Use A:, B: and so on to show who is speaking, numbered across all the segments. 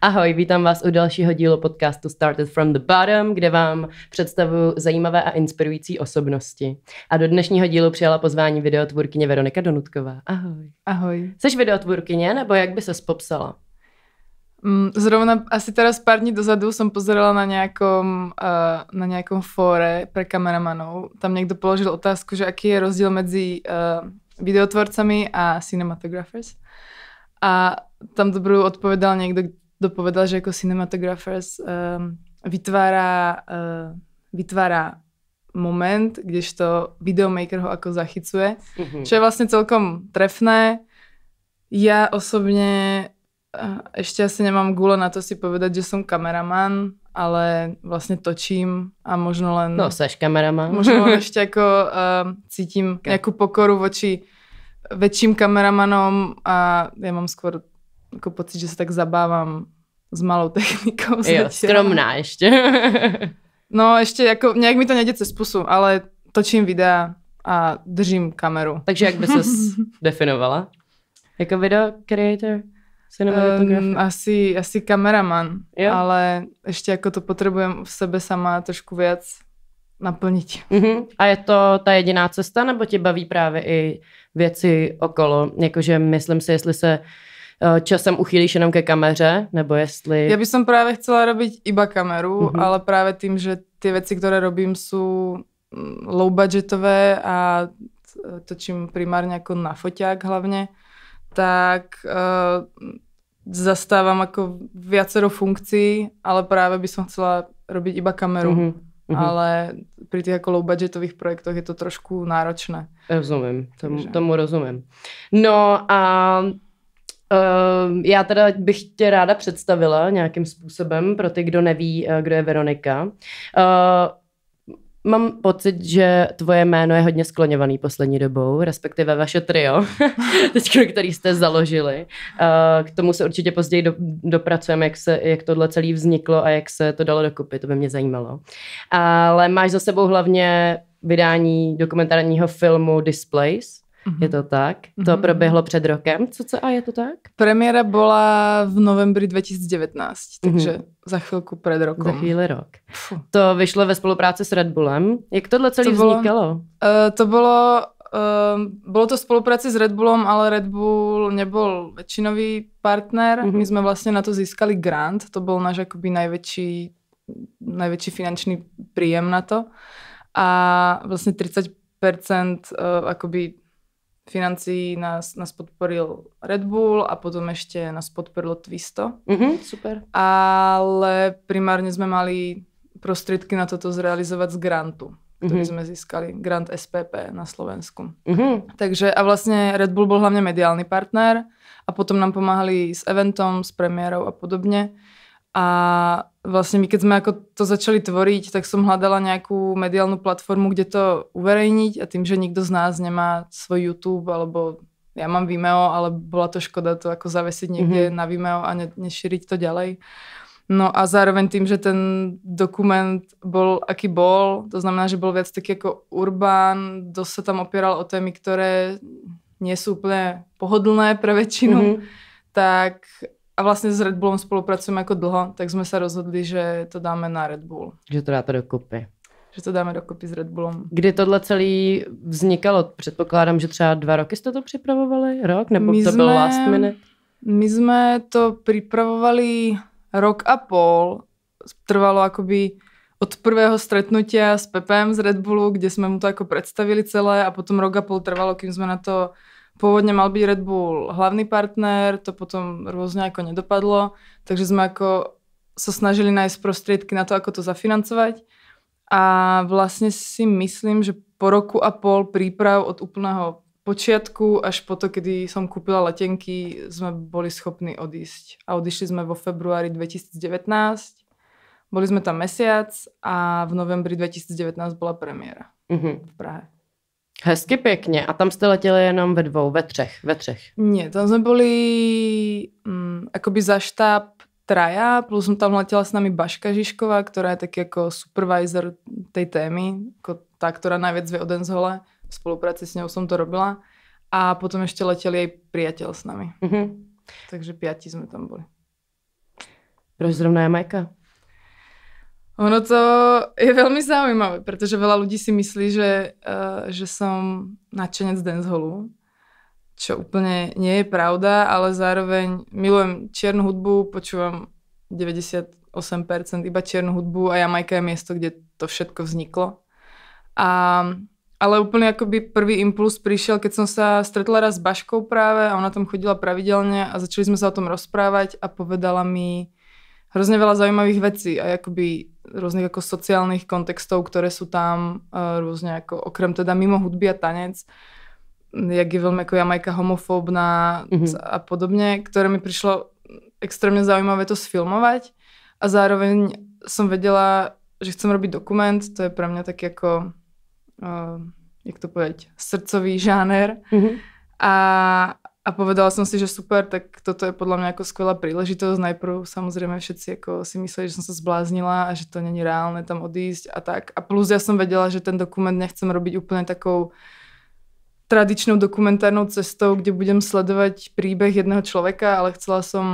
A: Ahoj, vítám vás u dalšího dílu podcastu Started from the Bottom, kde vám představuji zajímavé a inspirující osobnosti. A do dnešního dílu přijala pozvání videotvůrkyně Veronika Donutková. Ahoj.
B: Ahoj. Jsi videotvůrkyně, nebo jak by se popsala? Mm, zrovna asi teraz pár dní dozadu som pozerala na nejakom, uh, na nejakom fóre pre kameramanov. Tam niekto položil otázku, že aký je rozdiel medzi uh, videotvorcami a cinematographers. A tam dobrú odpovedal niekto, dopovedal, že ako cinematographers um, ehm, vytvára, uh, vytvára moment, kdežto videomaker ho ako zachycuje, mm-hmm. čo je vlastne celkom trefné. Ja osobne eh, ešte asi nemám gule na to si povedať, že som kameraman, ale vlastne točím a možno len... No, saš kameraman. Možno len ešte ako uh, cítim nejakú pokoru voči väčším kameramanom a ja mám skôr jako pocit, že se tak zabávám s malou technikou. Jo, zatiaľ. skromná
A: ešte.
B: no ešte, jako, nejak mi to nejde cez pusu, ale točím videa a držím kameru. Takže jak by ses
A: definovala?
B: Jako video creator? Um, asi, asi kameraman, jo. ale ešte ako to potrebujem v sebe sama trošku viac naplniť. Uh-huh.
A: A je to ta jediná cesta, nebo tě baví právě i věci okolo? Jakože myslím si, jestli se Eh, časem uchýlíš jenom ke kameře, nebo jestli... Ja by
B: som práve chcela robiť iba kameru, mm-hmm. ale práve tým, že tie veci, ktoré robím sú mm, low budgetové a točím primárne ako na foťák hlavne, tak uh, eh, zastávam ako viacero funkcií, ale práve by som chcela robiť iba kameru. Mm-hmm. Mm-hmm. Ale pri tých ako low-budgetových projektoch je to trošku náročné.
A: Rozumiem, tomu, tomu rozumiem. No a Uh, já teda bych tě ráda představila nějakým způsobem pro ty, kdo neví, eh, kdo je Veronika. Uh, Mám pocit, že tvoje jméno je hodně skloňovaný poslední dobou, respektive vaše trio, teďka, který jste založili. Ehm, k tomu se určitě později dopracujeme, jak, se, jak tohle celé vzniklo a jak se to dalo dokupy, to by mě zajímalo. Ale máš za sebou hlavně vydání dokumentárního filmu Displays, Mm-hmm. Je to tak? Mm-hmm. To mhm. proběhlo před rokem, co, co a je to tak?
B: Premiéra bola v novembri 2019, mhm. takže mm-hmm. za chvilku před rokem. Za chvíli rok. Fuh. To vyšlo ve spolupráci s
A: Red Bullem.
B: Jak tohle celé to vznikalo? Bolo, uh, eh, to bylo Um, ehm, bolo to v spolupráci s Red Bullom, ale Red Bull nebol väčšinový partner. Mm-hmm. My sme vlastne na to získali grant. To bol náš akoby najväčší, najväčší finančný príjem na to. A vlastne 30% uh, eh, akoby financií nás, nás podporil Red Bull a potom ešte nás podporilo Twisto. Mm-hmm, super. Ale primárne sme mali prostriedky na toto zrealizovať z grantu ktorý mm-hmm. sme získali, Grant SPP na Slovensku. Mm-hmm. Takže a vlastne Red Bull bol hlavne mediálny partner a potom nám pomáhali s eventom, s premiérou a podobne. A vlastne my keď sme ako to začali tvoriť, tak som hľadala nejakú mediálnu platformu, kde to uverejniť a tým, že nikto z nás nemá svoj YouTube alebo ja mám Vimeo, ale bola to škoda to ako zavesiť niekde mm-hmm. na Vimeo a ne, nešíriť to ďalej. No a zároveň tým, že ten dokument bol, aký bol, to znamená, že bol viac taký ako urbán, dosť sa tam opieral o témy, ktoré nie sú úplne pohodlné pre väčšinu, mm-hmm. tak a vlastne s Red Bullom spolupracujeme ako dlho, tak sme sa rozhodli, že to dáme na Red Bull.
A: Že to dáte dokopy.
B: Že to dáme dokopy s Red Bullom.
A: Kdy tohle celý vznikalo? Předpokládám, že třeba dva roky jste to
B: připravovali? Rok? Nebo my to bylo last minute? My sme to pripravovali rok a pol. Trvalo akoby od prvého stretnutia s Pepem z Red Bullu, kde sme mu to ako predstavili celé a potom rok a pol trvalo, kým sme na to Pôvodne mal byť Red Bull hlavný partner, to potom rôzne ako nedopadlo, takže sme ako sa snažili nájsť prostriedky na to, ako to zafinancovať. A vlastne si myslím, že po roku a pol príprav od úplného počiatku až po to, kedy som kúpila letenky, sme boli schopní odísť. A odišli sme vo februári 2019. Boli sme tam mesiac a v novembri 2019 bola premiéra uh-huh. v Prahe.
A: Hezky pěkně. A tam jste letěli jenom ve dvou, ve třech, ve třech.
B: Nie, tam sme boli mm, akoby za štáb traja, plus som tam letela s nami Baška Žižková, ktorá je taký ako supervisor tej témy, ako tá, ktorá najviac vie o dancehole. V spolupráci s ňou som to robila. A potom ešte leteli aj priateľ s nami. Mm-hmm. Takže piati sme tam boli.
A: Proč zrovna Jamajka?
B: Ono to je veľmi zaujímavé, pretože veľa ľudí si myslí, že, uh, že som nadšenec dancehallu, čo úplne nie je pravda, ale zároveň milujem čiernu hudbu, počúvam 98% iba čiernu hudbu a Jamajka je miesto, kde to všetko vzniklo. A, ale úplne akoby prvý impuls prišiel, keď som sa stretla raz s Baškou práve a ona tam chodila pravidelne a začali sme sa o tom rozprávať a povedala mi hrozne veľa zaujímavých vecí a akoby rôznych ako sociálnych kontextov, ktoré sú tam e, rôzne ako, okrem teda mimo hudby a tanec, jak je veľmi ako Jamajka homofóbna mm-hmm. a podobne, ktoré mi prišlo extrémne zaujímavé to sfilmovať a zároveň som vedela, že chcem robiť dokument, to je pre mňa taký ako, uh, jak to povedať, srdcový žáner mm-hmm. a a povedala som si, že super, tak toto je podľa mňa ako skvelá príležitosť. Najprv samozrejme všetci ako si mysleli, že som sa zbláznila a že to není reálne tam odísť a tak. A plus ja som vedela, že ten dokument nechcem robiť úplne takou tradičnou dokumentárnou cestou, kde budem sledovať príbeh jedného človeka, ale chcela som,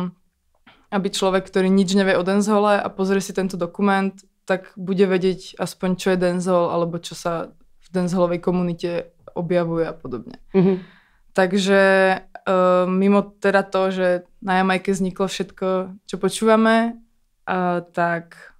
B: aby človek, ktorý nič nevie o Denzhole a pozrie si tento dokument, tak bude vedieť aspoň, čo je Denzhol alebo čo sa v Denzholovej komunite objavuje a podobne. Mm-hmm. Takže uh, mimo teda to, že na Jamajke vzniklo všetko, čo počúvame, uh, tak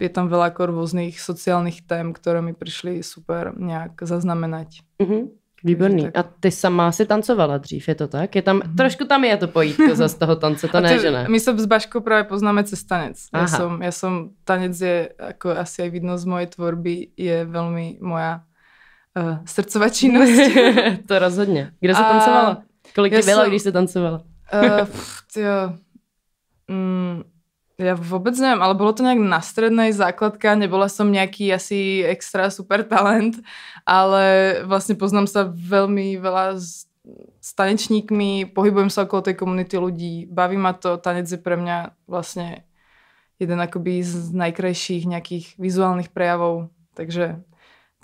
B: je tam veľa rôznych sociálnych tém, ktoré mi prišly super nějak zaznamenať. Mm-hmm. Výborný. A ty sama si
A: tancovala dřív, je to tak? Je tam, mm-hmm. trošku tam je to pojítko za z toho tance, to ne, že ne? My
B: sa s Baškou práve poznáme cez tanec. Ja som, ja som, tanec je, ako asi aj vidno z mojej tvorby, je veľmi moja uh, srdcová činnosť. to rozhodně. Kde sa tancovala? Kolik ti bylo, když sa tancovala? uh, e, tjo, mm, ja vôbec neviem, ale bolo to nejak na strednej základka, nebola som nejaký asi extra super talent, ale vlastne poznám sa veľmi veľa s, s tanečníkmi, pohybujem sa okolo tej komunity ľudí, baví ma to, tanec je pre mňa vlastne jeden akoby z najkrajších nejakých vizuálnych prejavov, takže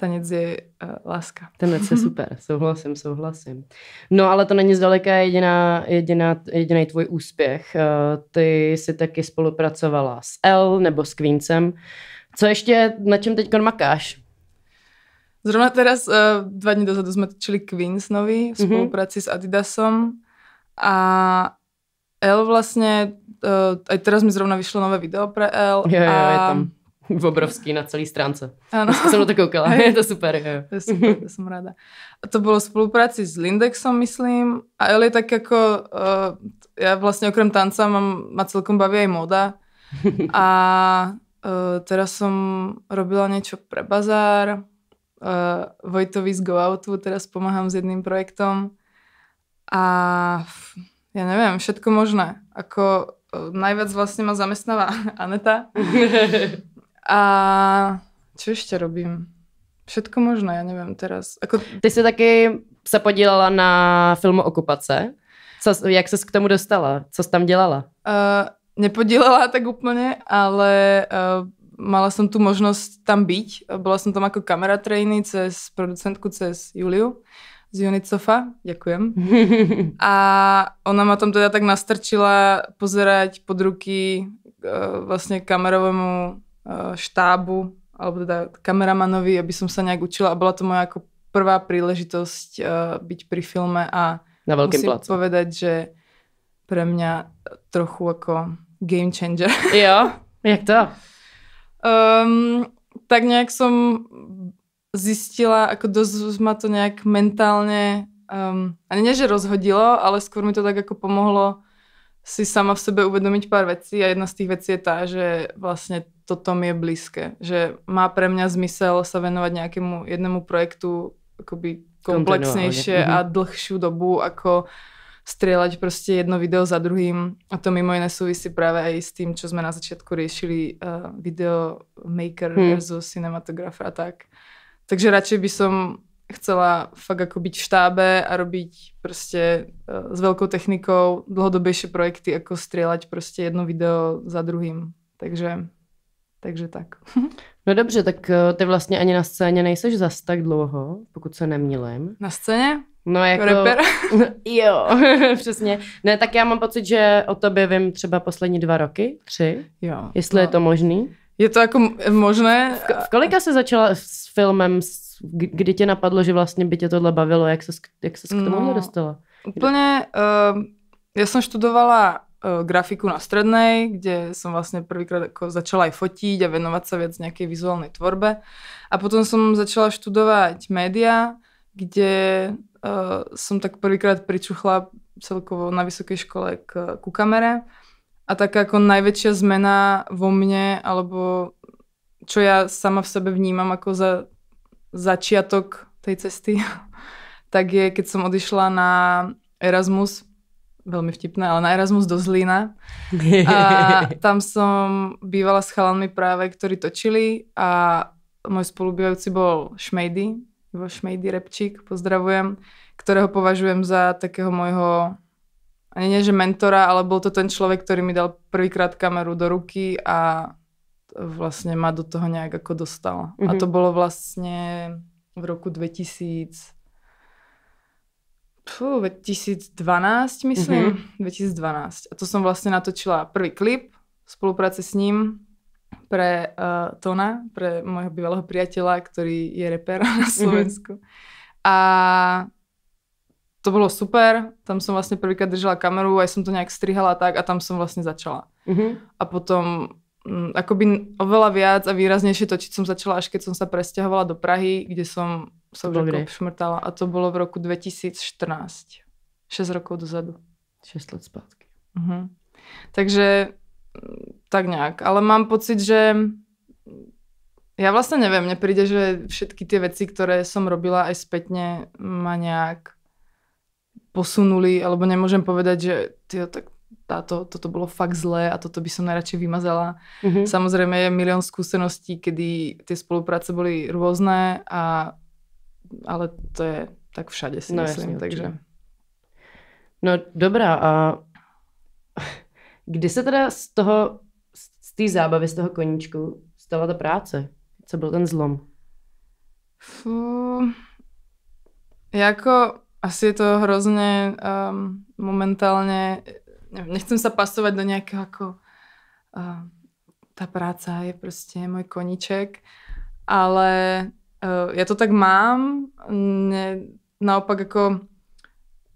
B: tanec je uh, láska. Tanec je
A: super, souhlasím, souhlasím. No ale to není zdaleka jediná, jediná, jediný tvůj úspěch. Uh, ty jsi taky spolupracovala s L nebo s Queencem. Co ještě, na čem teď makáš?
B: Zrovna teraz, uh, dva dní dozadu jsme točili Queens nový v mhm. spolupráci mm -hmm. s Adidasom a L vlastně, uh, aj teraz mi zrovna vyšlo nové video pre L. Jo, jo, a... je tam
A: obrovský na celý stránce.
B: Ano. Dneska jsem to koukala, je to super. Jo. To je super, to jsem ráda. A to bylo v spolupráci s Lindexom, myslím. A Eli tak jako, uh, eh, já vlastně okrem tanca mám, ma celkom baví aj moda. A uh, teraz som robila niečo pre bazár. Uh, Vojtovi z Go Outu teraz pomáham s jedným projektom. A ja neviem, všetko možné. Ako najviac vlastne ma zamestnáva Aneta. A čo ešte robím? Všetko možné, ja neviem teraz. Ako... Ty
A: si taky se podílala na filmu Okupace. Co, jak ses k tomu dostala? Co si tam dělala?
B: Uh, nepodílela tak úplně, ale uh, mala som tu možnosť tam byť. Bola som tam ako kamera trainee cez producentku, cez Juliu z Unicofa, ďakujem. A ona ma tam teda tak nastrčila pozerať pod ruky uh, vlastne kamerovému Eh, štábu alebo teda kameramanovi, aby som sa nejak učila a bola to moja ako prvá príležitosť uh, byť pri filme a Na musím plácu. povedať, že pre mňa trochu ako game changer. Jo, jak to? Um, tak nejak som zistila, ako dosť ma to nejak mentálne, um, ehm, ani nie, že rozhodilo, ale skôr mi to tak ako pomohlo si sama v sebe uvedomiť pár vecí a jedna z tých vecí je tá, že vlastne toto mi je blízke. Že má pre mňa zmysel sa venovať nejakému jednému projektu akoby komplexnejšie a mhm. dlhšiu dobu ako strieľať proste jedno video za druhým a to mimo iné súvisí práve aj s tým, čo sme na začiatku riešili uh, video maker hmm. versus cinematograf a tak. Takže radšej by som chcela fakt ako byť v štábe a robiť proste eh, s veľkou technikou dlhodobejšie projekty, ako strieľať proste jedno video za druhým. Takže Takže tak.
A: No dobře, tak eh, ty vlastně ani na scéně nejseš zas tak dlouho, pokud se nemělím.
B: Na scéně?
A: No jako... Reper? jo, přesně. Ne, tak já mám pocit, že o tobě vím třeba poslední dva roky, tři. Jo. Jestli no. je to možný. Je to jako možné. V, v kolika se začala s filmem, kdy tě napadlo, že vlastně by tě tohle bavilo? Jak se, jak k tomu no, dostala?
B: Úplně, uh, já jsem študovala E, grafiku na strednej, kde som vlastne prvýkrát ako začala aj fotiť a venovať sa viac nejakej vizuálnej tvorbe. A potom som začala študovať média, kde uh, som tak prvýkrát pričuchla celkovo na vysokej škole k, ku kamere. A taká ako najväčšia zmena vo mne, alebo čo ja sama v sebe vnímam ako za začiatok tej cesty, tak je, keď som odišla na Erasmus veľmi vtipné, ale na Erasmus do Zlína. A tam som bývala s chalanmi práve, ktorí točili a môj spolubývajúci bol Šmejdy, bol Šmejdy Repčík, pozdravujem, ktorého považujem za takého môjho, ani nie že mentora, ale bol to ten človek, ktorý mi dal prvýkrát kameru do ruky a vlastne ma do toho nejak ako dostal. Mm-hmm. A mhm. to bolo vlastne v roku 2000 Pfú, 2012, myslím. Mm-hmm. 2012. A to som vlastne natočila prvý klip v spolupráce s ním pre uh, Tona, pre môjho bývalého priateľa, ktorý je reper na mhm. Slovensku. Mm-hmm. A to bolo super, tam som vlastne prvýkrát držala kameru, aj som to nejak strihala tak a tam som vlastne začala. Mm-hmm. A potom Mm, akoby oveľa viac a výraznejšie točiť som začala, až keď som sa presťahovala do Prahy, kde som sa už šmrtala. A to bolo v roku 2014. 6 rokov dozadu.
A: 6 let zpátky.
B: Uh-huh. Takže mm, tak nejak. Ale mám pocit, že ja vlastne neviem, mne príde, že všetky tie veci, ktoré som robila aj spätne, ma nejak posunuli, alebo nemôžem povedať, že tyjo, tak táto, toto bolo fakt zlé a toto by som najradšej vymazala. Mm-hmm. Samozrejme je milión skúseností, kedy tie spolupráce boli rôzne, a, ale to je tak všade si no, myslím. Jasný, takže.
A: No dobrá, a kdy se teda z toho, z té zábavy, z toho koníčku stala ta práce? Co byl ten zlom?
B: Fú, jako asi je to hrozne um, momentálne nechcem sa pasovať do nejakého ako... Uh, tá práca je proste môj koniček, ale uh, ja to tak mám. Ne, naopak ako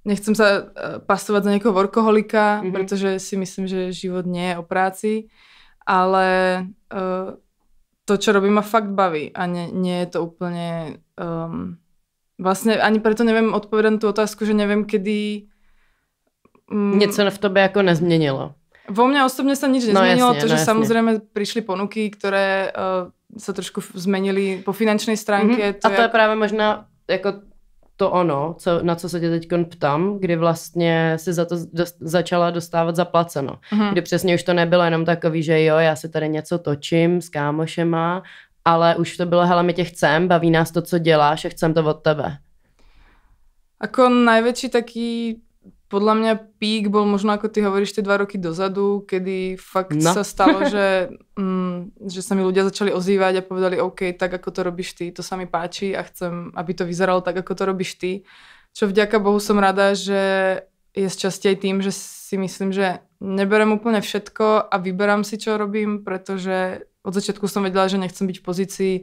B: nechcem sa uh, pasovať do nejakého workoholika, mm-hmm. pretože si myslím, že život nie je o práci, ale uh, to, čo robím, ma fakt baví a nie, nie je to úplne... Um, vlastne ani preto neviem odpovedať na tú otázku, že neviem, kedy Mm, Něco v tobě jako nezměnilo. Vo mne osobne sa nič no nezmenilo, no, jasne, to, no že no, samozrejme prišli ponuky, ktoré uh, sa trošku zmenili po finančnej stránke. Mm-hmm. To A to je, je práve možná jako
A: to ono, co, na co se tě teď ptám, kdy vlastně si za to dost, začala dostávat zaplaceno. Mm-hmm. Kdy přesně už to nebylo jenom takový, že jo, já si tady něco točím s kámošema, ale už to bylo, hele, my tě chcem, baví nás to, co děláš a chcem to od tebe.
B: Ako najväčší taký podľa mňa pík bol možno, ako ty hovoríš, tie dva roky dozadu, kedy fakt no. sa stalo, že, mm, že sa mi ľudia začali ozývať a povedali, OK, tak ako to robíš ty, to sa mi páči a chcem, aby to vyzeralo tak, ako to robíš ty. Čo vďaka Bohu som rada, že je z aj tým, že si myslím, že neberem úplne všetko a vyberám si, čo robím, pretože od začiatku som vedela, že nechcem byť v pozícii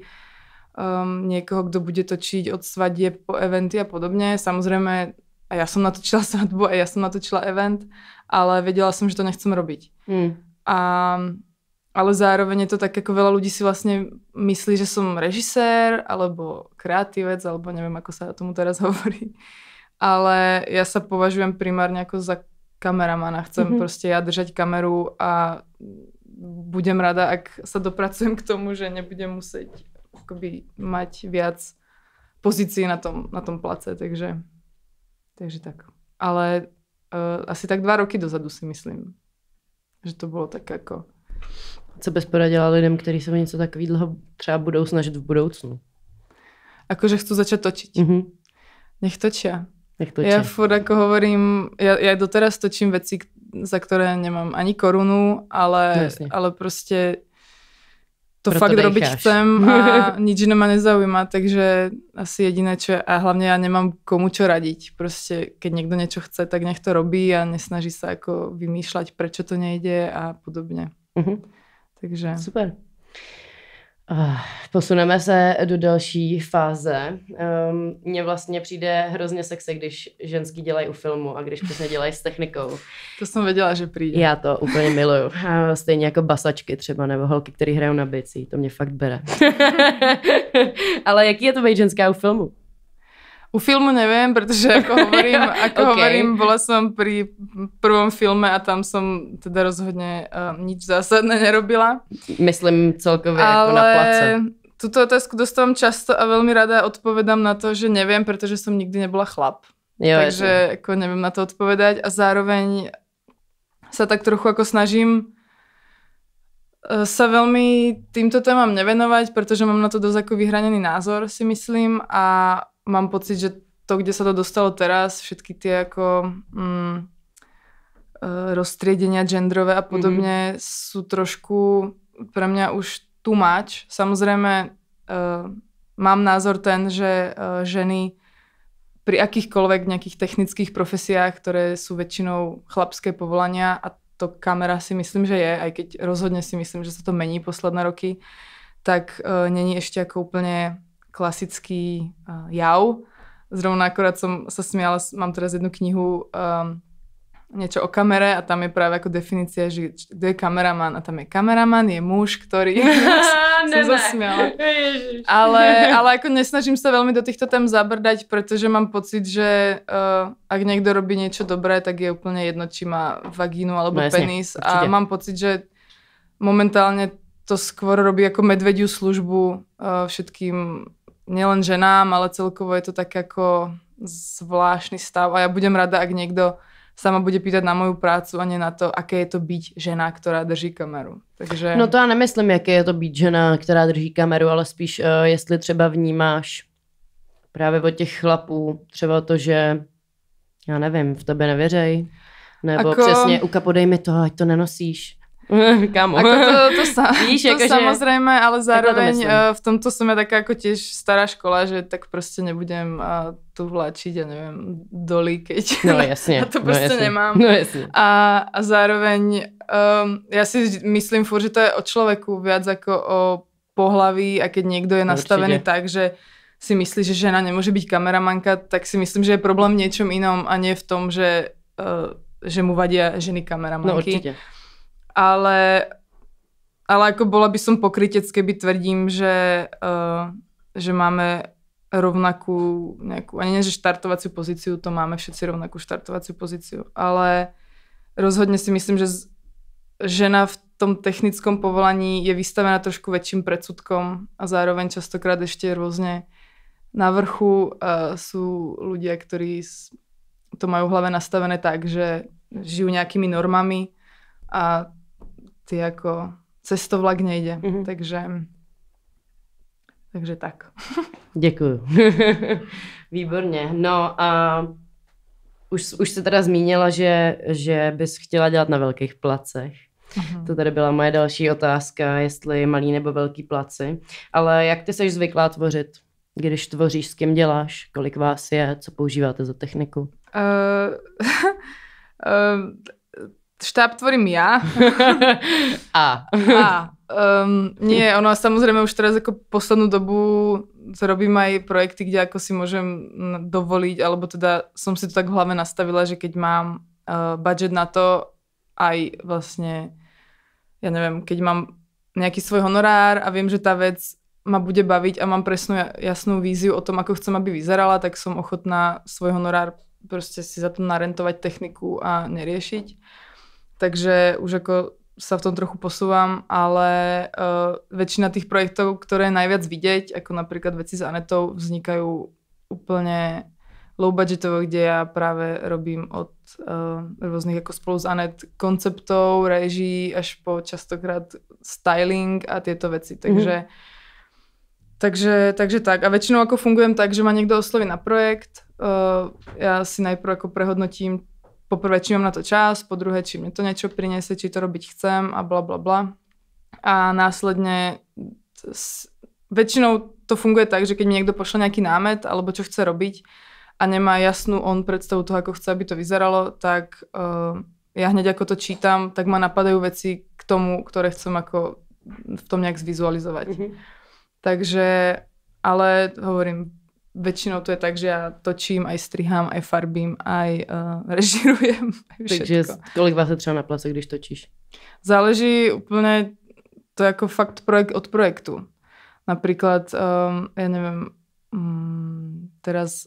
B: um, niekoho, kto bude točiť od svadie po eventy a podobne. Samozrejme, a ja som natočila svadbu a ja som natočila event, ale vedela som, že to nechcem robiť. Mm. A, ale zároveň je to tak, ako veľa ľudí si vlastne myslí, že som režisér, alebo kreatívec, alebo neviem, ako sa tomu teraz hovorí. Ale ja sa považujem primárne ako za kameramana. Chcem mm-hmm. proste ja držať kameru a budem rada, ak sa dopracujem k tomu, že nebudem musieť akoby mať viac pozícií na tom, na tom place, takže... Takže tak. Ale uh, asi tak dva roky dozadu si myslím, že to bylo tak jako...
A: Co bys poradila lidem, kteří se o něco dlho třeba budou snažit v budoucnu?
B: Akože chcú začať točiť. Mm-hmm. Nech točia. Nech točia. Ja furt ako hovorím, ja, ja doteraz točím veci, za ktoré nemám ani korunu, ale, no, ale proste to Proto fakt robiť chcem a nič iné ma nezaujíma, takže asi jediné, čo a hlavne ja nemám komu čo radiť. Proste, keď niekto niečo chce, tak nech to robí a nesnaží sa ako vymýšľať, prečo to nejde a podobne. Uh-huh. Takže... Super.
A: Ah, posuneme se do další fáze. Um, Mně vlastně přijde hrozně sexy, když ženský dělají u filmu a když přesně dělají s technikou. To jsem věděla, že přijde. Já to úplně miluju. Stejně jako basačky třeba, nebo holky, které hrajou na bicí. To mě fakt bere. Ale jaký je to být ženská u filmu? U filmu neviem, pretože ako hovorím, ako okay. hovorím
B: bola som pri prvom filme a tam som teda rozhodne uh, nič zásadné nerobila.
A: Myslím celkové Ale... ako na place.
B: Túto otázku dostávam často a veľmi rada odpovedám na to, že neviem, pretože som nikdy nebola chlap.
A: Jo, Takže je.
B: ako neviem na to odpovedať a zároveň sa tak trochu ako snažím eh, sa veľmi týmto témam nevenovať, pretože mám na to dosť ako vyhranený názor, si myslím, a mám pocit, že to, kde sa to dostalo teraz, všetky tie ako mm, e, roztriedenia genderové a mhm. podobne mm-hmm. sú trošku pre mňa už too much. Samozrejme uh, mám názor ten, že uh, ženy pri akýchkoľvek nejakých technických profesiách, ktoré sú väčšinou chlapské povolania a to kamera si myslím, že je, aj keď rozhodne si myslím, že sa to mení posledné roky, tak uh, není ešte ako úplne klasický uh, jav. Zrovna akorát som sa smiala, mám teraz jednu knihu um, niečo o kamere a tam je práve ako definícia, že kto je kameraman a tam je kameraman, je muž, ktorý sa zasmiala. Ale, ale ako nesnažím sa veľmi do týchto tém zabrdať, pretože mám pocit, že uh, ak niekto robí niečo dobré, tak je úplne jedno, či má vagínu alebo no, penis Jasne, a mám pocit, že momentálne to skôr robí ako medvediu službu uh, všetkým nielen ženám, ale celkovo je to tak ako zvláštny stav a ja budem rada, ak niekto sa ma bude pýtať na moju prácu a nie na to, aké je to byť žena, která drží kameru. Takže... No to
A: já nemyslím, aké je to být žena, která drží kameru, ale spíš, uh, jestli třeba vnímáš právě od těch chlapů, třeba to, že já nevím, v tebe nevěřej, nebo Ako... přesně, Uka, podej mi to, ať to nenosíš. Kamo. Ako to, to, sa, Víš, to ako samozrejme, že... ale zároveň to eh,
B: v tomto som ja taká ako tiež stará škola, že tak proste nebudem a eh, tu vlačiť, ja neviem, doly, keď... No jasne. A to no, proste no, jasne. nemám. No jasne. A, a zároveň um, ja si myslím furt, že to je o človeku viac ako o pohlaví a keď niekto je nastavený Určite. tak, že si myslí, že žena nemôže byť kameramanka, tak si myslím, že je problém v niečom inom a nie v tom, že, uh, že mu vadia ženy no, kameramanky. No určite ale, ale ako bola by som pokrytec, keby tvrdím, že, uh, že máme rovnakú nejakú, ani nie, že štartovaciu pozíciu, to máme všetci rovnakú štartovaciu pozíciu, ale rozhodne si myslím, že z, žena v tom technickom povolaní je vystavená trošku väčším predsudkom a zároveň častokrát ešte rôzne na vrchu uh, sú ľudia, ktorí to majú v hlave nastavené tak, že žijú nejakými normami a ty ako cez to vlak nejde. Mm-hmm. Takže, takže tak.
A: Děkuju. Výborně. No a už, už se teda zmínila, že, že bys chtěla dělat na velkých placech. Uhum. To tady byla moje další otázka, jestli malý nebo velký placi. Ale jak ty jsi zvyklá tvořit? Když tvoříš, s kým děláš? Kolik vás je? Co používáte za techniku?
B: Uh, uh, štáb tvorím ja. A. A. Um, nie, ono samozrejme už teraz ako poslednú dobu robím aj projekty, kde ako si môžem dovoliť, alebo teda som si to tak v hlave nastavila, že keď mám uh, budget na to, aj vlastne, ja neviem, keď mám nejaký svoj honorár a viem, že tá vec ma bude baviť a mám presnú jasnú víziu o tom, ako chcem, aby vyzerala, tak som ochotná svoj honorár proste si za to narentovať techniku a neriešiť takže už ako sa v tom trochu posúvam, ale uh, väčšina tých projektov, ktoré je najviac vidieť, ako napríklad veci s Anetou, vznikajú úplne low budgetovo, kde ja práve robím od uh, rôznych ako spolu s Anet konceptov, reží až po častokrát styling a tieto veci. Mhm. Takže, mm-hmm. takže, takže tak. A väčšinou ako fungujem tak, že ma niekto osloví na projekt, uh, ja si najprv ako prehodnotím, poprvé, či mám na to čas, po druhé, či mi to niečo priniesie, či to robiť chcem a bla bla bla. A následne s, väčšinou to funguje tak, že keď mi niekto pošle nejaký námet alebo čo chce robiť a nemá jasnú on predstavu toho, ako chce, aby to vyzeralo, tak uh, ja hneď ako to čítam, tak ma napadajú veci k tomu, ktoré chcem ako v tom nejak zvizualizovať. Mm-hmm. Takže, ale hovorím, väčšinou to je tak, že ja točím, aj strihám, aj farbím, aj uh, režirujem. Aj Takže kolik vás je třeba na place, když točíš? Záleží úplne to ako fakt projekt od projektu. Napríklad, um, ja neviem, um, teraz,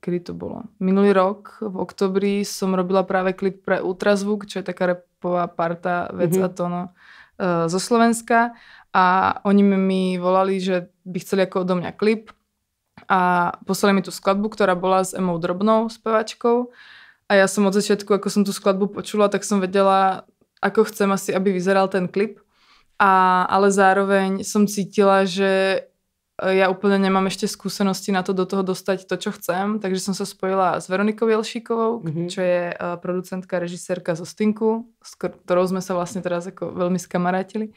B: kedy to bolo? Minulý rok, v oktobri som robila práve klip pre Ultrazvuk, čo je taká repová parta, vec mm-hmm. a to, no, uh, zo Slovenska a oni mi volali, že by chceli ako odo mňa klip a poslali mi tú skladbu, ktorá bola s Emou Drobnou, spevačkou a ja som od začiatku, ako som tú skladbu počula, tak som vedela, ako chcem asi, aby vyzeral ten klip. A, ale zároveň som cítila, že e, ja úplne nemám ešte skúsenosti na to do toho dostať to, čo chcem, takže som sa spojila s Veronikou Jelšíkovou, mm-hmm. čo je e, producentka, režisérka zo Stinku, s ktorou sme sa vlastne teraz ako veľmi skamarátili.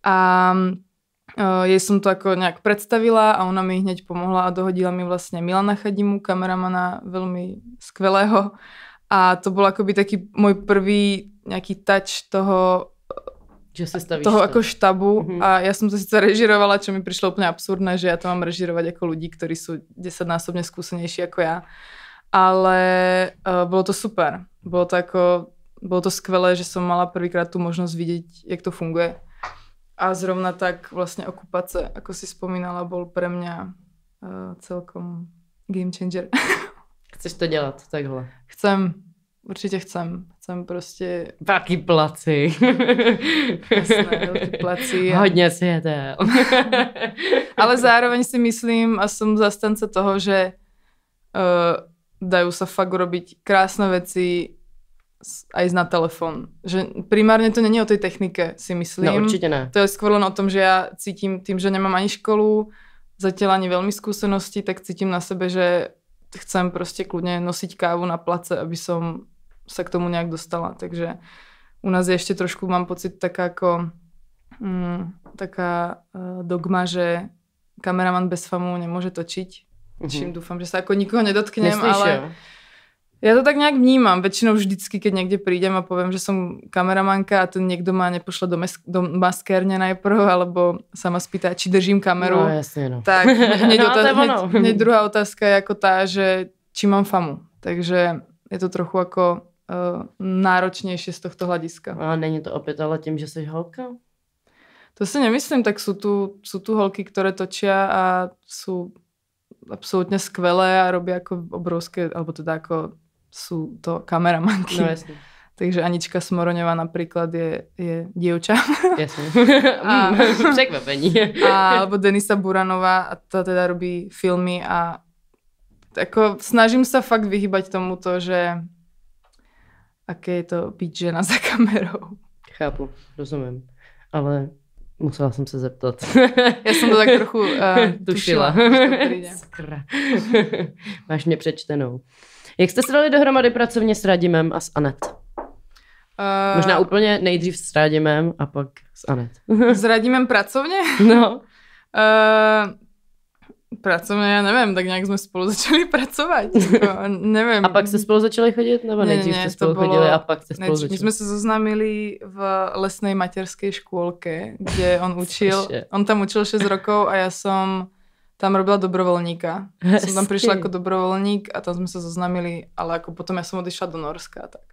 B: A Eh, jej som to ako nejak predstavila a ona mi hneď pomohla a dohodila mi vlastne Milana Chadimu, kameramana veľmi skvelého. A to bol akoby taký môj prvý nejaký touch toho že sa toho ako štabu mm-hmm. a ja som to síce režirovala, čo mi prišlo úplne absurdné, že ja to mám režirovať ako ľudí, ktorí sú desaťnásobne skúsenejší ako ja. Ale uh, bolo to super. Bolo to ako, bolo to skvelé, že som mala prvýkrát tú možnosť vidieť, jak to funguje a zrovna tak vlastne okupace, ako si spomínala, bol pre mňa uh, celkom game changer. Chceš to dělat takhle? Chcem, určitě chcem. Chcem prostě...
A: Taký placi. Jasné, placi. A... Hodne si to.
B: Ale zároveň si myslím a som zastance toho, že uh, dajú sa fakt urobiť krásne veci aj na telefón. Že primárne to není o tej technike, si myslím. No určite ne. To je skôr len o tom, že ja cítim tým, že nemám ani školu, zatiaľ ani veľmi skúsenosti, tak cítim na sebe, že chcem proste kľudne nosiť kávu na place, aby som sa k tomu nejak dostala. Takže u nás je ešte trošku, mám pocit, taká ako mm, taká uh, dogma, že kameraman bez famu nemôže točiť. Mm-hmm. Čím dúfam, že sa ako nikoho nedotknem, Myslíš, ale... Jo? Ja to tak nejak vnímam. Väčšinou vždycky, keď niekde prídem a poviem, že som kameramanka a to niekto ma nepošle do, mes- do maskérne najprv, alebo sa ma spýta, či držím kameru. No, jasne, no. Tak hneď, no, otázka, hneď, hneď druhá otázka je ako tá, že či mám famu. Takže je to trochu ako uh, náročnejšie z tohto hľadiska. A není to opäť ale tým, že si holka? To si nemyslím, tak sú tu, sú tu holky, ktoré točia a sú absolútne skvelé a robia ako obrovské, alebo teda ako sú to kameramanky. No jasne. Takže Anička Smoroňová napríklad je, je dievča. Jasne. a, mm, a, alebo Denisa Buranová, a tá teda robí filmy a ako snažím sa fakt vyhybať tomuto, že aké je to byť žena za kamerou.
A: Chápu, rozumiem. Ale musela som sa zeptat. ja som to tak trochu uh, tušila. tušila. Máš mě přečtenou. Jak jste se dali dohromady pracovně s Radimem a s Anet? Uh, Možná úplně nejdřív s Radimem a pak s Anet.
B: s Radimem pracovně? No. Uh, pracovně, já nevím, tak nějak jsme spolu začali pracovat. Jako, nevím. A pak se spolu začali chodit? Nebo ne, nejdřív ne, jste spolu bolo, chodili a pak jste spolu nejdřív, začali? My jsme se zoznámili v lesnej materské škôlke, kde on učil, on tam učil 6 rokov a já jsem tam robila dobrovoľníka. Som tam prišla ako dobrovoľník a tam sme sa zoznamili, ale ako potom ja som odišla do Norska. Tak.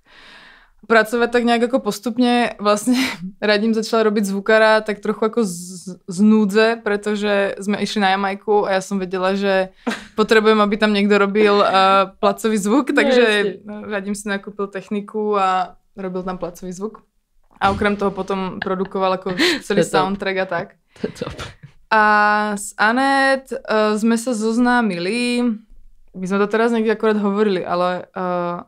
B: Pracovať tak nejak ako postupne, vlastne radím začala robiť zvukara tak trochu ako z, z núdze, pretože sme išli na Jamajku a ja som vedela, že potrebujem, aby tam niekto robil uh, placový zvuk, no, takže no, radím si nakúpil techniku a robil tam placový zvuk. A okrem toho potom produkoval ako celý soundtrack a tak. To top. A s Anet uh, sme sa zoznámili, my sme to teraz niekde akorát hovorili, ale uh,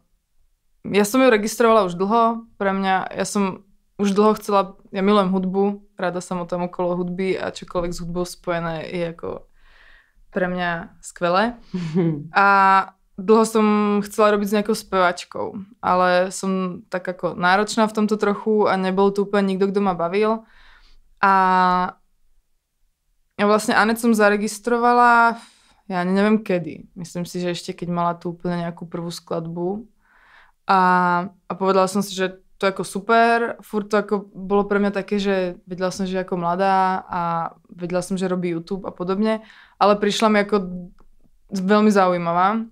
B: ja som ju registrovala už dlho, pre mňa, ja som už dlho chcela, ja milujem hudbu, rada som o tom okolo hudby a čokoľvek s hudbou spojené je ako pre mňa skvelé. A dlho som chcela robiť s nejakou spevačkou, ale som tak ako náročná v tomto trochu a nebol tu úplne nikto, kto ma bavil. A ja vlastne Anet som zaregistrovala, ja neviem kedy. Myslím si, že ešte keď mala tu úplne nejakú prvú skladbu. A, a povedala som si, že to ako super, furt to ako bolo pre mňa také, že vedela som, že ako mladá a vedela som, že robí YouTube a podobne, ale prišla mi ako veľmi zaujímavá.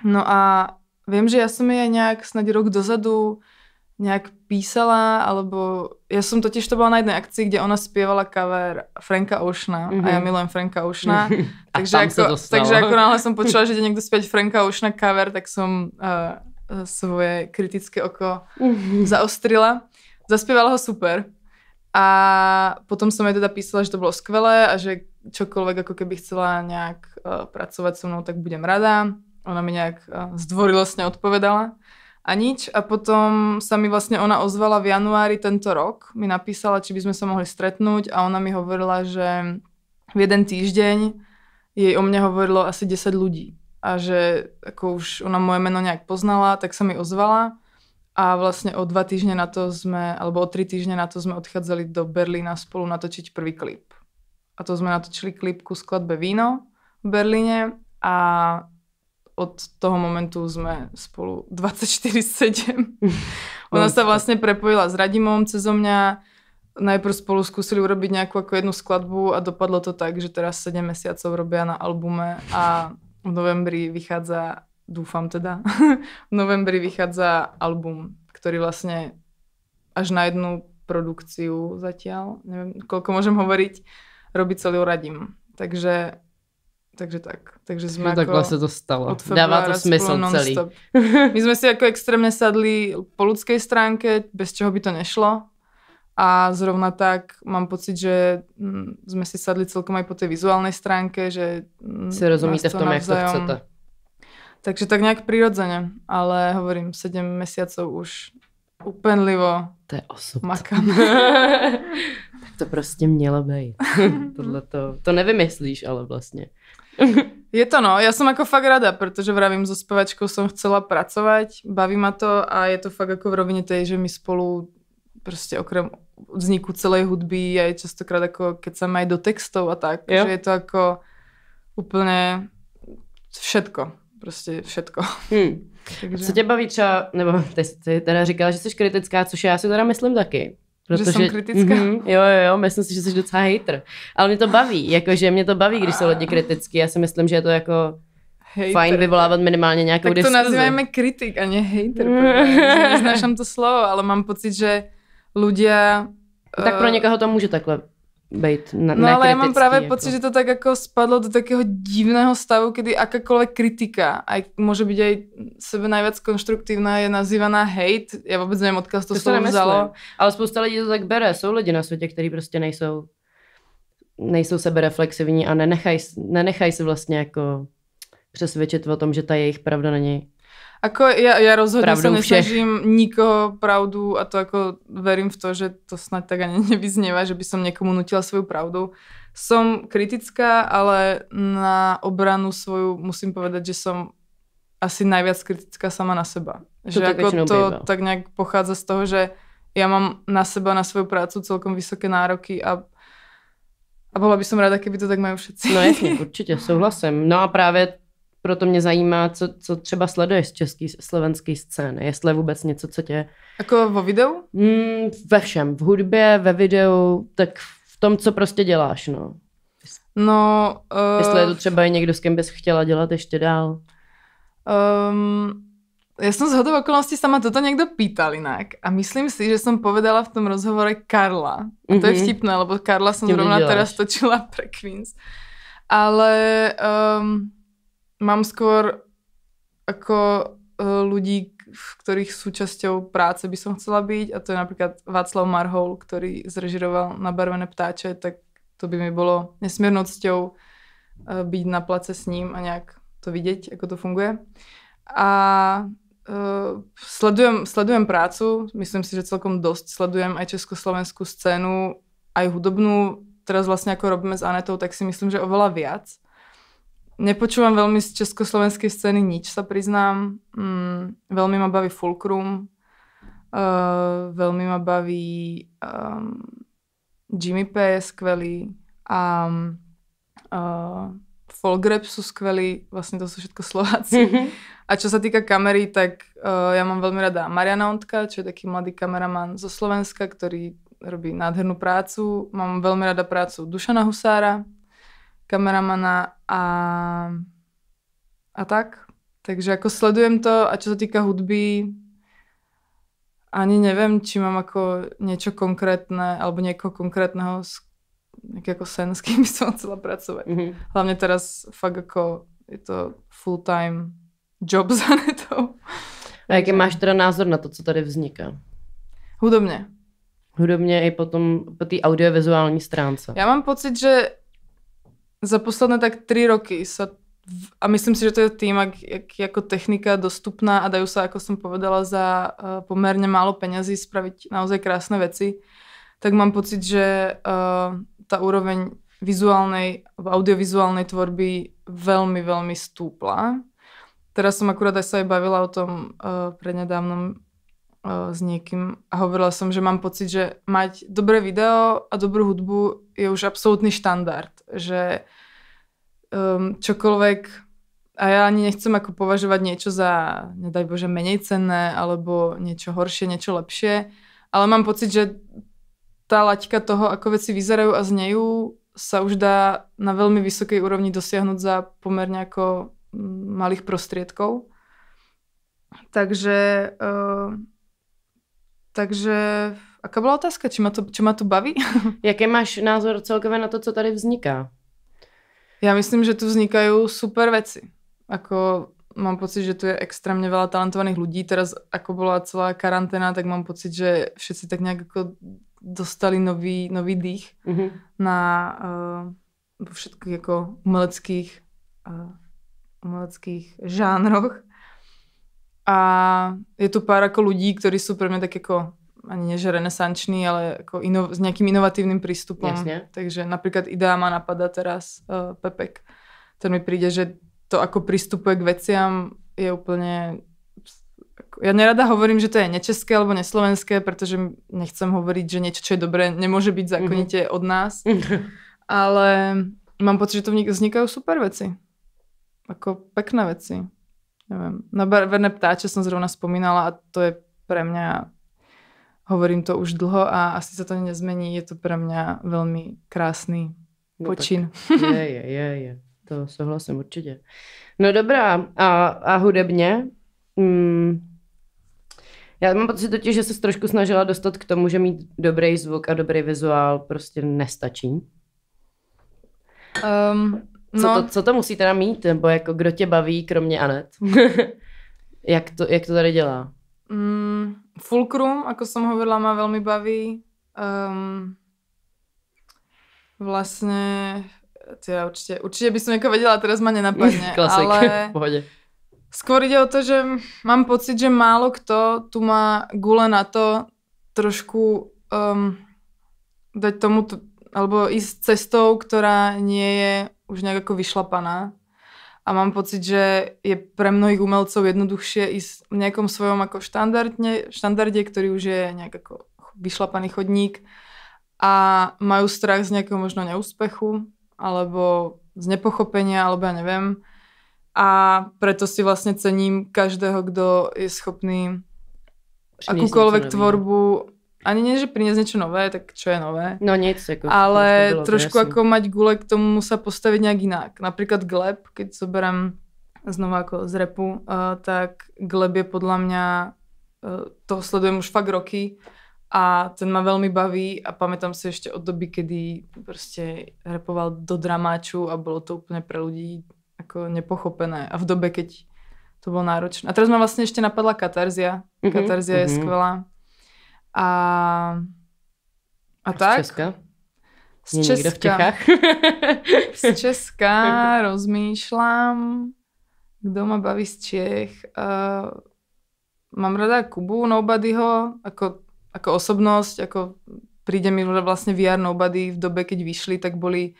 B: No a viem, že ja som jej nejak snad rok dozadu nejak písala, alebo ja som totiž to bola na jednej akcii, kde ona spievala cover Franka Ošna mm-hmm. a ja mhm. milujem Franka Ošna. takže, ako, takže ako náhle som počula, že ide niekto spiať Franka Ošna cover, tak som uh, svoje kritické oko mm-hmm. zaostrila. Zaspievala ho super. A potom som jej teda písala, že to bolo skvelé a že čokoľvek ako keby chcela nejak uh, pracovať so mnou, tak budem rada. Ona mi nejak uh, zdvorilostne odpovedala a nič. A potom sa mi vlastne ona ozvala v januári tento rok, mi napísala, či by sme sa mohli stretnúť a ona mi hovorila, že v jeden týždeň jej o mne hovorilo asi 10 ľudí a že ako už ona moje meno nejak poznala, tak sa mi ozvala a vlastne o dva týždne na to sme, alebo o tri týždne na to sme odchádzali do Berlína spolu natočiť prvý klip. A to sme natočili klip ku skladbe Víno v Berlíne a od toho momentu sme spolu 24-7. Ona no, sa vlastne prepojila s Radimom cez mňa. Najprv spolu skúsili urobiť nejakú ako jednu skladbu a dopadlo to tak, že teraz 7 mesiacov robia na albume a v novembri vychádza, dúfam teda, v novembri vychádza album, ktorý vlastne až na jednu produkciu zatiaľ, neviem, koľko môžem hovoriť, robí celý radím. Takže Takže tak. Takže sme tak vlastne to stalo. Dáva to smysl celý. My sme si ako extrémne sadli po ľudskej stránke, bez čoho by to nešlo. A zrovna tak mám pocit, že mm, sme si sadli celkom aj po tej vizuálnej stránke, že... Mm, si rozumíte to v tom, navzájom... jak to chcete. Takže tak nejak prirodzene, ale hovorím, 7 mesiacov už upenlivo to je osud. makám.
A: tak to prostě mělo být. Tohle to, to nevymyslíš, ale vlastně.
B: Je to no, ja som ako fakt rada, pretože vravím, so spevačkou som chcela pracovať, baví ma to a je to fakt ako v rovine tej, že my spolu proste okrem vzniku celej hudby aj častokrát ako keď sa aj do textov a tak, jo. že je to ako úplne všetko, proste všetko. Hmm. Takže... Co tě baví třeba, nebo
A: ty, ty teda říkala, že jsi kritická, což já si teda myslím taky. Protože, že jsem kritická. Mm, jo, jo, jo, myslím si, že jsi docela hater. Ale mě to baví, jakože mě to baví, když jsou lidi kritický. Já si myslím, že je to jako hater. fajn vyvolávat minimálně nějakou Tak to nazýváme
B: kritik a ne hater. Mhm. Neznášam to slovo, ale mám pocit, že ľudia... Tak pro eh, někoho to může takhle
A: bejt na, No ale já mám právě jako. pocit, že
B: to tak ako spadlo do takého divného stavu, kedy akákoľvek kritika, aj môže byť aj sebe najviac konštruktívna, je nazývaná hate. Já vůbec neviem, odkaz to, to slovo vzalo.
A: Ale spousta lidí to tak bere. Jsou lidi na světě, ktorí prostě nejsou nejsou sebereflexivní a nenechají, nenechaj si vlastně ako přesvědčit o tom, že ta jejich pravda není
B: ako ja, ja rozhodne pravdu sa nesnažím nikoho pravdu a to ako verím v to, že to snad tak ani nevyznieva, že by som niekomu nutila svoju pravdu. Som kritická, ale na obranu svoju musím povedať, že som asi najviac kritická sama na seba. Že ako to býval. tak nejak pochádza z toho, že ja mám na seba, na svoju prácu celkom vysoké nároky a a bola by som rada, keby to tak majú všetci. No jasne,
A: určite, souhlasím. No a práve proto mě zajímá, co, co třeba sleduješ z české, slovenské scény, jestli vůbec něco, co tě... Jako vo videu? Mm, ve všem, v hudbě, ve videu, tak v tom, co prostě děláš, no.
B: No... Uh... Jestli je to
A: třeba i někdo, s kým bys chtěla dělat ještě dál.
B: Um, ehm, ja som z hodou okolností sa ma toto niekto pýtal inak a myslím si, že som povedala v tom rozhovore Karla. A to mm-hmm. je mhm. vtipné, lebo Karla som Ty zrovna teraz točila pre Queens. Ale um, mám skôr ako e, ľudí, v ktorých súčasťou práce by som chcela byť a to je napríklad Václav Marhol, ktorý zrežiroval Nabarvené ptáče, tak to by mi bolo nesmiernou cťou e, byť na place s ním a nejak to vidieť, ako to funguje. A uh, sledujem, sledujem prácu, myslím si, že celkom dosť sledujem aj československú scénu, aj hudobnú. Teraz vlastne ako robíme s Anetou, tak si myslím, že oveľa viac Nepočúvam veľmi z československej scény nič, sa priznám. Mm, veľmi ma baví Fulcrum, uh, veľmi ma baví um, Jimmy P je skvelý a uh, Folgrep sú skvelí, vlastne to sú všetko Slováci. A čo sa týka kamery, tak uh, ja mám veľmi rada Mariana Ondka, čo je taký mladý kameraman zo Slovenska, ktorý robí nádhernú prácu. Mám veľmi rada prácu Dušana Husára, kameramana a, a tak. Takže ako sledujem to a čo sa týka hudby, ani neviem, či mám ako niečo konkrétne alebo niekoho konkrétneho nejaký ako sen, s kým by som chcela pracovať. Mm-hmm. Hlavne teraz fakt ako je to full-time job za to. A jaký máš teda názor na
A: to, co tady vzniká? Hudobně. Hudobně i potom po té audiovizuální stránce.
B: Já mám pocit, že za posledné tak tri roky sa a myslím si, že to je tým, ak, ak je ako technika dostupná a dajú sa, ako som povedala, za uh, pomerne málo peňazí spraviť naozaj krásne veci, tak mám pocit, že uh, tá úroveň vizuálnej, audiovizuálnej tvorby veľmi, veľmi stúpla. Teraz som akurát aj sa aj bavila o tom uh, prednedávnom uh, s niekým a hovorila som, že mám pocit, že mať dobré video a dobrú hudbu je už absolútny štandard že um, čokoľvek a ja ani nechcem ako považovať niečo za, nedaj Bože, menej cenné, alebo niečo horšie, niečo lepšie, ale mám pocit, že tá laťka toho, ako veci vyzerajú a znejú, sa už dá na veľmi vysokej úrovni dosiahnuť za pomerne ako malých prostriedkov. Takže uh, Takže aká byla otázka? Či ma to, či ma to baví? Jaký máš názor celkově na to, co tady vzniká? Já myslím, že tu vznikajú super veci. Ako mám pocit, že tu je extrémne veľa talentovaných ľudí. Teraz, ako bola celá karanténa, tak mám pocit, že všetci tak nejak ako dostali nový, nový dých mm-hmm. na uh, všetkých ako umeleckých, uh, umeleckých žánroch a je tu pár ako ľudí, ktorí sú pre mňa tak ako ani nie že renesanční, ale ako ino, s nejakým inovatívnym prístupom. Jasne. Takže napríklad idea ma napadá teraz uh, Pepek. Ten mi príde, že to ako prístupuje k veciam je úplne... Ja nerada hovorím, že to je nečeské alebo neslovenské, pretože nechcem hovoriť, že niečo, čo je dobré, nemôže byť mhm. zákonite mm-hmm. od nás. ale mám pocit, že to vznikajú super veci. Ako pekné veci neviem. Na no, barvené ptáče som zrovna spomínala a to je pre mňa, hovorím to už dlho a asi sa to nezmení, je to pre mňa veľmi krásny no počin.
A: No je, je, je, je. To souhlasím určitě. No dobrá, a, a hudebne? Mm. Já mám pocit totiž, že se trošku snažila dostat k tomu, že mít dobrý zvuk a dobrý vizuál prostě nestačí. Um, Co, no. to, co to musí teda mít, nebo jako kdo tě baví, kromě Anet? jak, to, jak to tady dělá?
B: Mm, Fulcrum, ako som hovorila, ma veľmi baví. Um, vlastne, teda určite, určite by som niekoho vedela, teraz ma nenapadne. Klasik, ale... v pohode. Skôr ide o to, že mám pocit, že málo kto tu má gule na to trošku um, dať tomu, alebo ísť cestou, ktorá nie je už nejak ako vyšlapaná a mám pocit, že je pre mnohých umelcov jednoduchšie ísť v nejakom svojom ako štandardne, štandarde, ktorý už je nejak ako vyšlapaný chodník a majú strach z nejakého možno neúspechu alebo z nepochopenia, alebo ja neviem. A preto si vlastne cením každého, kto je schopný Všim akúkoľvek tvorbu ani nie, že priniesť niečo nové, tak čo je nové. No nic. Ako, ale trošku ako mať gule k tomu sa postaviť nejak inak. Napríklad Gleb, keď zoberiem znova ako z repu, uh, tak Gleb je podľa mňa, uh, toho sledujem už fakt roky a ten ma veľmi baví a pamätám si ešte od doby, kedy proste repoval do dramáču a bolo to úplne pre ľudí ako nepochopené. A v dobe, keď to bolo náročné. A teraz ma vlastne ešte napadla Katarzia. Mm-hmm. Katarzia mm-hmm. je mhm. skvelá a, a, a tak. Z Česka? Z Nie Česka. v Čechách. z Česka rozmýšľam, kto ma baví z Čech. Uh, mám rada Kubu Nobodyho ako, ako osobnosť, ako príde mi, že vlastne VR Nobody v dobe, keď vyšli, tak boli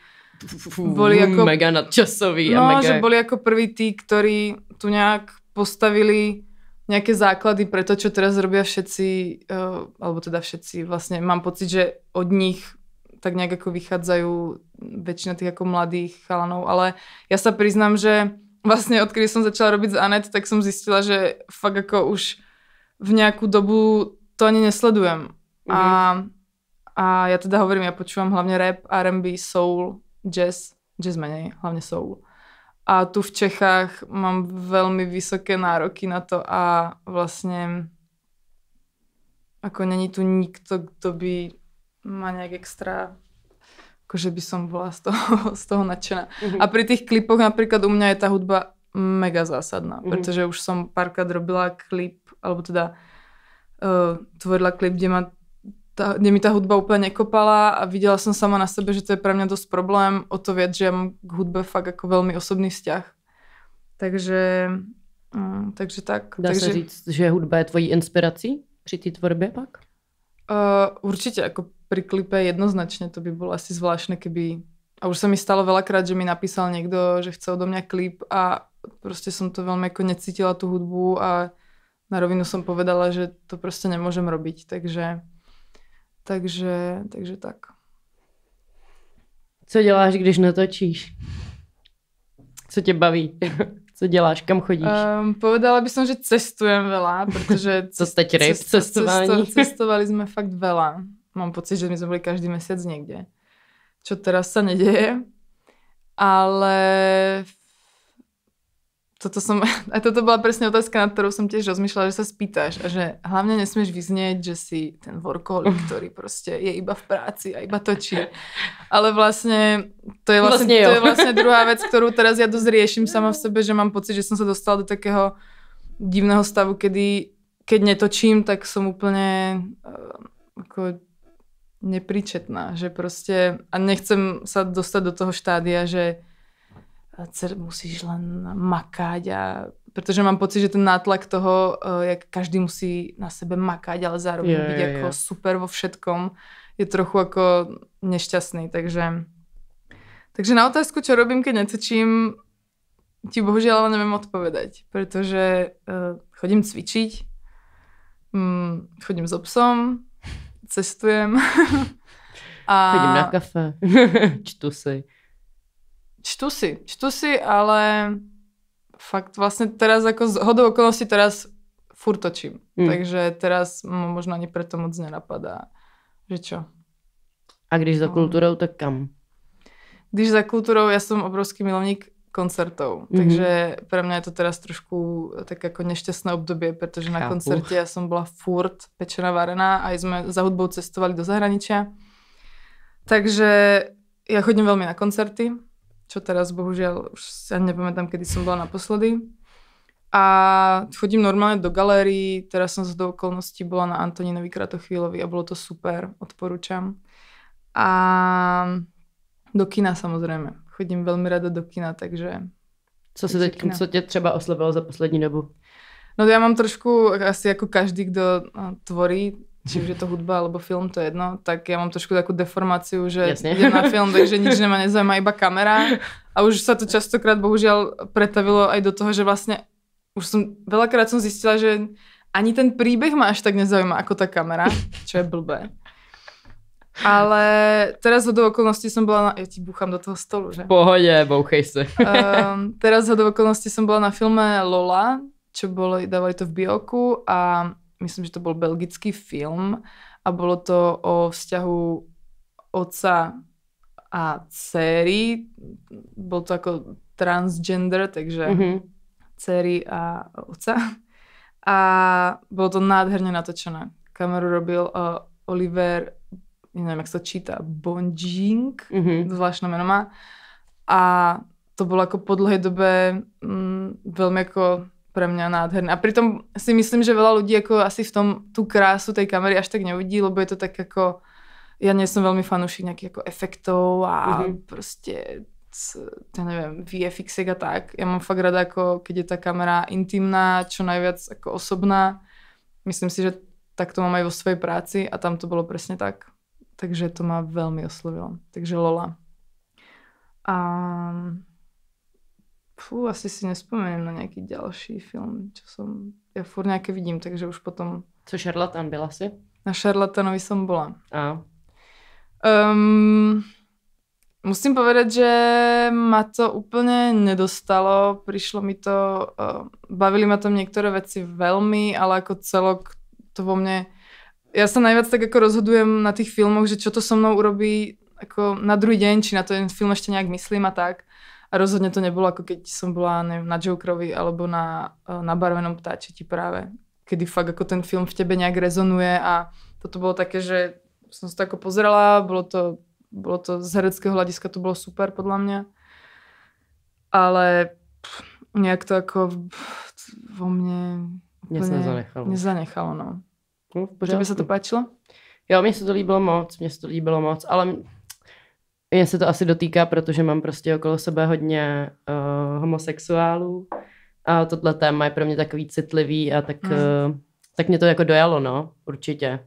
B: boli ako... Mega nadčasový. No, a mega... že boli ako prví tí, ktorí tu nejak postavili nejaké základy pre to, čo teraz robia všetci, eh, alebo teda všetci vlastne, mám pocit, že od nich tak nejak ako vychádzajú väčšina tých ako mladých chalanov, ale ja sa priznám, že vlastne odkedy som začala robiť z Anet, tak som zistila, že fakt ako už v nejakú dobu to ani nesledujem. Mm-hmm. A, mhm. a ja teda hovorím, ja počúvam hlavne rap, R&B, soul, jazz, jazz menej, hlavne soul. A tu v Čechách mám veľmi vysoké nároky na to a vlastne ako není tu nikto, kto by ma nejak extra akože by som bola z toho, z toho nadšená. Mm-hmm. A pri tých klipoch napríklad u mňa je tá hudba mega zásadná, mm-hmm. pretože už som párkrát robila klip, alebo teda uh, tvorila klip, kde ma tá, kde mi tá hudba úplne nekopala a videla som sama na sebe, že to je pre mňa dosť problém, o to viac, že ja mám k hudbe fakt ako veľmi osobný vzťah. Takže, mm, takže tak. Dá takže... sa říct,
A: že hudba je tvojí inspirací
B: při té tvorbě pak? Uh, určite, ako pri klipe jednoznačne to by bolo asi zvláštne, keby... A už sa mi stalo veľakrát, že mi napísal niekto, že chce odo mňa klip a proste som to veľmi ako necítila tú hudbu a na rovinu som povedala, že to proste nemôžem robiť, takže... Takže, takže tak. Co děláš, když natočíš? Co tě baví?
A: Co děláš? Kam chodíš?
B: Um, povedala by som, že cestujem veľa, pretože... Co ste ryb, cesto, cestování. Cesto, cestovali sme fakt veľa. Mám pocit, že my sme boli každý mesiac niekde. Čo teraz sa neděje. Ale toto som, a toto bola presne otázka, nad ktorou som tiež rozmýšľala, že sa spýtaš a že hlavne nesmieš vyznieť, že si ten workaholic, ktorý proste je iba v práci a iba točí. Ale vlastne to je vlastne, vlastne, to je vlastne druhá vec, ktorú teraz ja dosť riešim sama v sebe, že mám pocit, že som sa dostala do takého divného stavu, kedy keď netočím, tak som úplne uh, ako nepričetná, že proste a nechcem sa dostať do toho štádia, že musíš len makať a pretože mám pocit, že ten nátlak toho, e, jak každý musí na sebe makať, ale zároveň yeah, byť yeah, ako yeah. super vo všetkom, je trochu ako nešťastný, takže takže na otázku, čo robím, keď necečím, ti bohužiaľ neviem odpovedať, pretože uh, chodím cvičiť, mm, chodím s so psom, cestujem. a... Chodím na kafe,
A: čtu si
B: čtu si, čtu si, ale fakt vlastne teraz ako z hodou okolností teraz furt točím. Mm. Takže teraz mu možno ani preto moc nenapadá, že čo.
A: A když za no. kulturou, tak kam?
B: Když za kulturou, ja som obrovský milovník koncertov. Mm-hmm. Takže pre mňa je to teraz trošku tak ako nešťastné obdobie, pretože Chápu. na koncerte ja som bola furt pečená, varená a sme za hudbou cestovali do zahraničia. Takže ja chodím veľmi na koncerty, čo teraz bohužiaľ už sa nepamätám, kedy som bola naposledy. A chodím normálne do galérií, teraz som z do okolností bola na Antoninovi Kratochvíľovi a bolo to super, odporúčam. A do kina samozrejme. Chodím veľmi rada do kina, takže... Co se teď, kina. co
A: ťa třeba oslovilo za poslední dobu?
B: No ja mám trošku, asi ako každý, kto no, tvorí, či už je to hudba alebo film, to je jedno, tak ja mám trošku takú deformáciu, že Jasne. idem na film, takže nič nemá nezaujíma, iba kamera. A už sa to častokrát bohužiaľ pretavilo aj do toho, že vlastne už som, veľakrát som zistila, že ani ten príbeh ma až tak nezaujíma ako tá kamera, čo je blbé. Ale teraz ho do okolností som bola na... Ja ti búcham do toho stolu, že?
A: pohode, bouchej sa.
B: Um, teraz ho do okolností som bola na filme Lola, čo bolo, dávali to v bioku a myslím, že to bol belgický film a bolo to o vzťahu otca a céry. Bol to ako transgender, takže mm-hmm. céry a otca. A bolo to nádherne natočené. Kameru robil uh, Oliver, neviem, jak sa to číta, Bonjink, mm-hmm. zvláštne meno má. A to bolo ako po dlhej dobe mm, veľmi ako pre mňa nádherné. A pritom si myslím, že veľa ľudí ako asi v tom tú krásu tej kamery až tak neuvidí, lebo je to tak ako... Ja nie som veľmi fanúšik nejakých ako efektov a mm-hmm. proste ja neviem, VFX a tak. Ja mám fakt rada, ako keď je tá kamera intimná, čo najviac ako osobná. Myslím si, že tak to mám aj vo svojej práci a tam to bolo presne tak. Takže to ma veľmi oslovilo. Takže Lola. A Fú, asi si nespomeniem na nejaký ďalší film, čo som... Ja furt nejaké vidím, takže už potom... Co šarlatán byla si? Na šarlatánovi som bola. A. Um, musím povedať, že ma to úplne nedostalo. Prišlo mi to... Uh, bavili ma tam niektoré veci veľmi, ale ako celok to vo mne... Ja sa najviac tak ako rozhodujem na tých filmoch, že čo to so mnou urobí ako na druhý deň, či na to ten film ešte nejak myslím a tak. A rozhodne to nebolo ako keď som bola neviem, na Jokerovi alebo na, e, na barvenom ptáčeti práve. Kedy fakt ako ten film v tebe nejak rezonuje a toto bolo také, že som sa to ako pozrela, bolo to, bolo to z hereckého hľadiska to bolo super podľa mňa. Ale pff, nejak to ako pff, vo mne nezanechalo. Nezanechalo, no. no Že by sa to
A: páčilo? Jo, mne sa to líbilo moc, mne sa to líbilo moc, ale Mě se to asi dotýká, protože mám prostě okolo sebe hodně uh, eh, homosexuálů a tohle téma je pro mě takový citlivý a tak, mm. uh, tak mě to jako dojalo, no, určitě.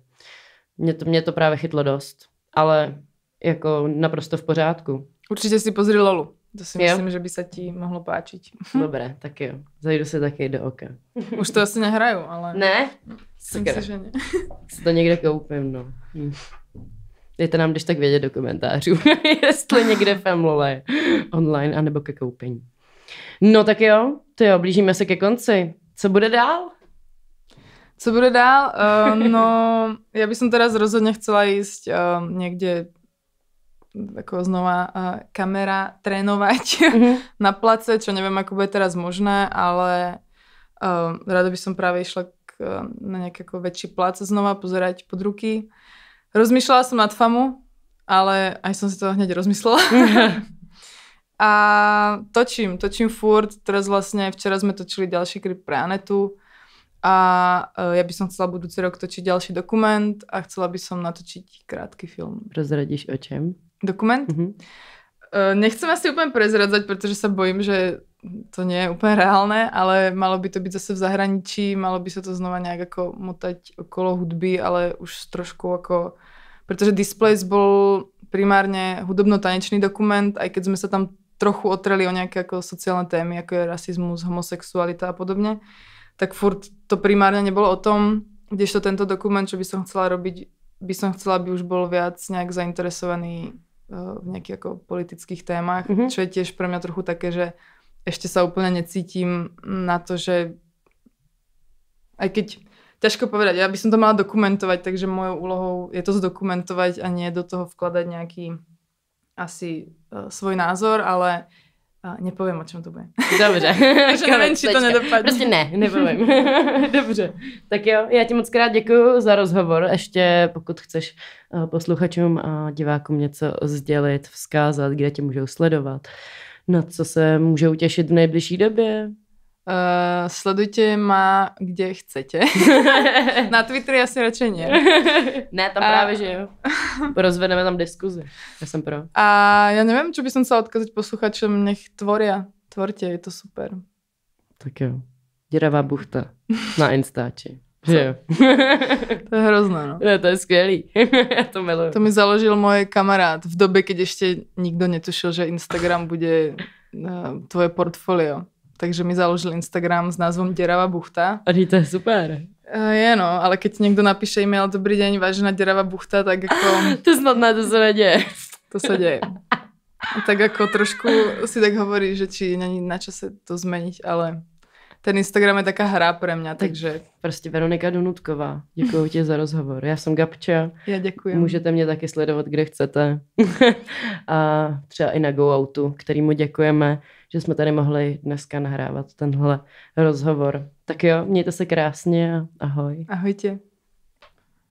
A: Mě to, mě to právě chytlo dost, ale jako naprosto v pořádku.
B: Určitě si pozri Lolu. To si myslím, jo? že by sa ti mohlo páčiť. Dobre,
A: tak jo. Zajdu sa také do oka.
B: Už to asi nehrajú, ale... Ne? Myslím si, že ne.
A: Si to niekde koupím, no. Hm. Dejte nám když tak vědět do komentářů, jestli někde Femlole online anebo ke koupení. No tak jo,
B: to jo, blížíme se ke konci. Co bude dál? Co bude dál? Uh, no, já bych som teraz rozhodně chcela jíst uh, někde ako znova uh, kamera trénovať mm-hmm. na place, čo neviem, ako bude teraz možné, ale uh, ehm, rada by som práve išla k, uh, na nejaký ako väčší plac znova, pozerať pod ruky. Rozmýšľala som nad FAMu, ale aj som si to hneď rozmyslela. a točím, točím furt. Teraz vlastne včera sme točili ďalší klip pre Anetu a e, ja by som chcela budúci rok točiť ďalší dokument a chcela by som natočiť krátky film.
A: Rozradíš o čem?
B: Dokument? Mm-hmm. Nechcem asi úplne prezradzať, pretože sa bojím, že to nie je úplne reálne, ale malo by to byť zase v zahraničí, malo by sa to znova nejak ako motať okolo hudby, ale už trošku ako... Pretože Displays bol primárne hudobno-tanečný dokument, aj keď sme sa tam trochu otreli o nejaké ako sociálne témy, ako je rasizmus, homosexualita a podobne, tak furt to primárne nebolo o tom, kdežto tento dokument, čo by som chcela robiť, by som chcela, aby už bol viac nejak zainteresovaný eh, v nejakých ako politických témach, mm-hmm. čo je tiež pre mňa trochu také, že ešte sa úplne necítim na to, že aj keď ťažko povedať, ja by som to mala dokumentovať, takže mojou úlohou je to zdokumentovať a nie do toho vkladať nejaký asi uh, svoj názor, ale uh, nepoviem, o čom to bude.
A: Dobře. Takže nevím, či to nedopadne. Prostě ne, nepoviem.
B: Dobře. Tak jo, já ti moc krát děkuji
A: za rozhovor. Ještě pokud chceš e, posluchačům a divákům něco sdělit, vzkázat, kde tě můžou sledovat, na co se můžou těšit v nejbližší době?
B: Uh, eh, sledujte ma, kde chcete. na Twitteri
A: asi radšej nie.
B: ne, tam a... že jo.
A: Rozvedeme tam diskuzi. Ja som pro.
B: A ja neviem, čo by som sa odkazať posluchačom, nech tvoria. Tvorte, je to super.
A: Tak jo. Děravá buchta na Instači. Že
B: To je hrozné, no. no to je skvělý. ja to miluji. To mi založil môj kamarád v dobe, keď ešte nikto netušil, že Instagram bude e, tvoje portfolio. Takže mi založil Instagram s názvom Děrava buchta. A to je super. Uh, je no, ale keď niekto napíše e-mail Dobrý deň, vážená Děrava buchta, tak ako... to snadné, to sa nedieje. to sa deje. Tak ako trošku si tak hovorí, že či není na čase to zmeniť, ale ten Instagram je taká hra pre mňa, takže... Prostě Veronika Donutková, děkuji
A: ti za rozhovor. Já jsem Gabča. Já děkuji. Můžete mě taky sledovat, kde chcete. a třeba i na Go-outu, kterýmu děkujeme, že jsme tady mohli dneska nahrávat tenhle rozhovor. Tak jo, mějte se krásně a ahoj. Ahojte.